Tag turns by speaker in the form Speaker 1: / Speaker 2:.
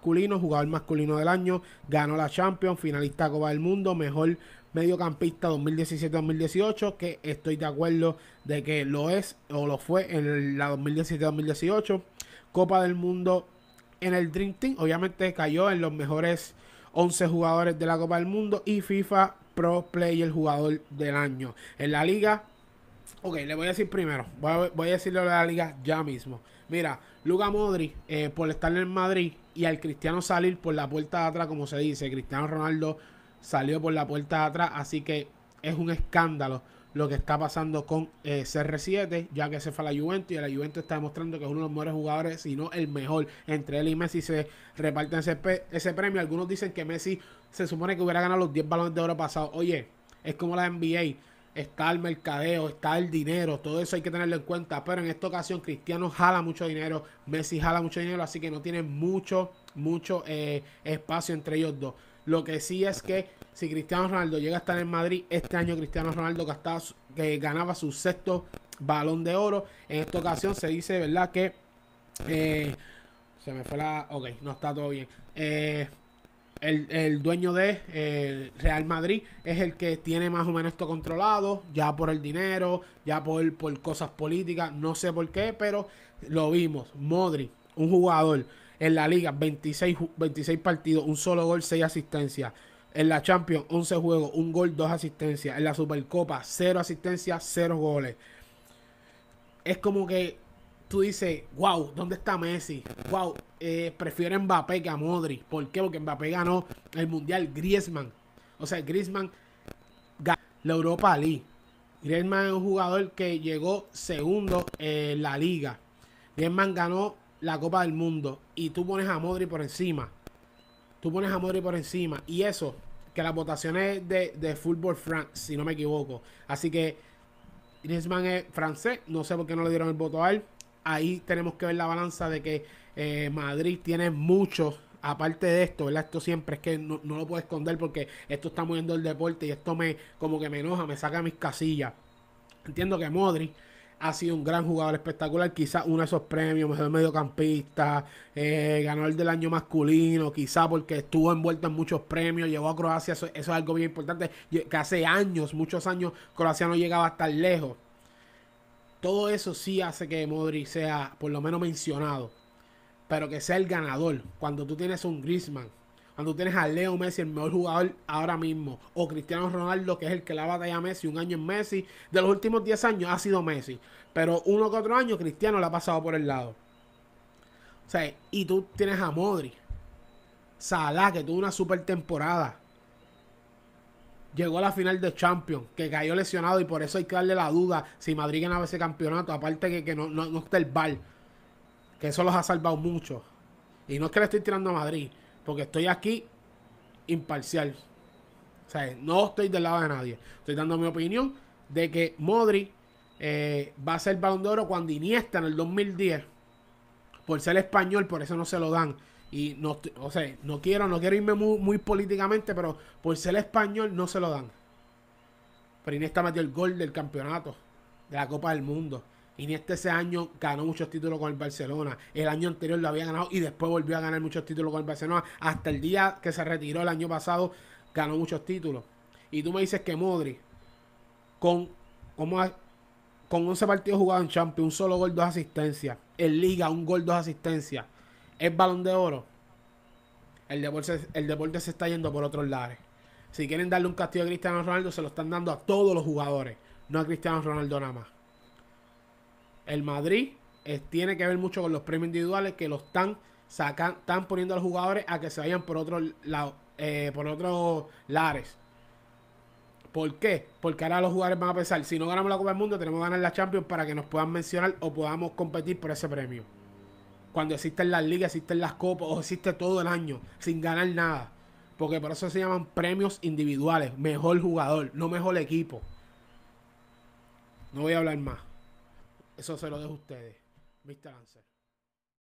Speaker 1: masculino, jugador masculino del año, ganó la Champions, finalista Copa del Mundo, mejor mediocampista 2017-2018, que estoy de acuerdo de que lo es o lo fue en la 2017-2018. Copa del Mundo en el Dream Team, obviamente cayó en los mejores 11 jugadores de la Copa del Mundo y FIFA Pro Player Jugador del Año. En la liga Ok, le voy a decir primero. Voy a, decirle a la liga ya mismo. Mira, Luca Modri, eh, por estar en Madrid y al Cristiano salir por la puerta de atrás, como se dice, Cristiano Ronaldo salió por la puerta de atrás, así que es un escándalo lo que está pasando con eh, CR7, ya que se fue a la Juventus y la Juventus está demostrando que es uno de los mejores jugadores, si no el mejor. Entre él y Messi se reparten ese, premio. Algunos dicen que Messi se supone que hubiera ganado los 10 balones de oro pasado. Oye, es como la NBA está el mercadeo, está el dinero, todo eso hay que tenerlo en cuenta. Pero en esta ocasión Cristiano jala mucho dinero, Messi jala mucho dinero, así que no tiene mucho, mucho eh, espacio entre ellos dos. Lo que sí es que si Cristiano Ronaldo llega a estar en Madrid, este año Cristiano Ronaldo que ganaba su sexto balón de oro. En esta ocasión se dice, ¿verdad? Que... Eh, se me fue la... Ok, no está todo bien. Eh, el, dueño de eh, Real Madrid es el que tiene más o menos esto controlado, ya por el dinero, ya por, por cosas políticas, no sé por qué, pero lo vimos. Modri, un jugador en la liga, 26, 26 partidos, un solo gol, 6 asistencias. En la Champions, 11 juegos, un gol, 2 asistencias. En la Supercopa, 0 asistencias, 0 goles. Es como que tú dices, wow, ¿dónde está Messi? Wow, eh, prefiero Mbappé que a Modric. ¿Por qué? Porque Mbappé ganó el Mundial Griezmann. O sea, Griezmann ganó la Europa League. Griezmann es un jugador que llegó segundo en la liga. Griezmann ganó la Copa del Mundo y tú pones a Modri por encima. Tú pones a Modri por encima. Y eso, que las votaciones de, de Football France, si no me equivoco. Así que Griezmann es francés. No sé por qué no le dieron el voto a él ahí tenemos que ver la balanza de que eh, Madrid tiene muchos, aparte de esto, ¿verdad? Esto siempre es que no, lo puedo esconder porque esto está moviendo el deporte y esto me como que me enoja, me saca mis casillas. Entiendo que Modri ha sido un gran jugador espectacular, quizás uno de esos premios, mejor mediocampista, eh, ganó el del año masculino, quizá porque estuvo envuelto en muchos premios, llegó a Croacia, eso, es algo bien importante, que hace años, muchos años, Croacia no llegaba tan lejos todo eso sí hace que Modri sea por lo menos mencionado. Pero que sea el ganador. Cuando tú tienes un Griezmann, cuando tienes a Leo Messi, el mejor jugador ahora mismo, o Cristiano Ronaldo, que es el que la batalla a Messi, un año en Messi, de los últimos 10 años ha sido Messi, pero uno que otro año Cristiano le ha pasado por el lado. O sea, y tú tienes a Modri, Salah, que tuvo una super temporada, llegó a la final de Champions, que cayó lesionado y por eso hay que darle la duda si Madrid ganaba ese campeonato, aparte que, que no, no, está el bal que eso los ha salvado mucho. Y no es que le estoy tirando a Madrid, porque estoy aquí imparcial. O sea, no estoy del lado de nadie. Estoy dando mi opinión de que Modri eh, va a ser balón de oro cuando Iniesta en el 2010, por ser español, por eso no se lo dan y no, o sea, no quiero, no quiero irme muy, políticamente, pero por ser español no se lo dan. Pero Iniesta metió el gol del campeonato, de la Copa del Mundo. Iniesta ese año ganó muchos títulos con el Barcelona. El año anterior lo había ganado y después volvió a ganar muchos títulos con el Barcelona. Hasta el día que se retiró el año pasado, ganó muchos títulos. Y tú me dices que Modri, con, ¿cómo con 11 partidos jugados en Champions, un solo gol, dos asistencias. En Liga, un gol, dos asistencias es balón de oro, el deporte, el deporte se está yendo por otros lares. Si quieren darle un castigo a Cristiano Ronaldo, se lo están dando a todos los jugadores, no a Cristiano Ronaldo nada más. El Madrid tiene que ver mucho con los premios individuales que los están, sacan, están poniendo a los jugadores a que se vayan por otros lado eh, por otros lares. ¿Por qué? Porque ahora los jugadores van a pensar, si no ganamos la Copa del Mundo, tenemos que ganar la Champions para que nos puedan mencionar o podamos competir por ese premio cuando existen las ligas, existen las copas o existe todo el año sin ganar nada. Porque por eso se llaman premios individuales. Mejor jugador, no mejor equipo. No voy a hablar más. Eso se lo dejo a ustedes. Mr. Answer.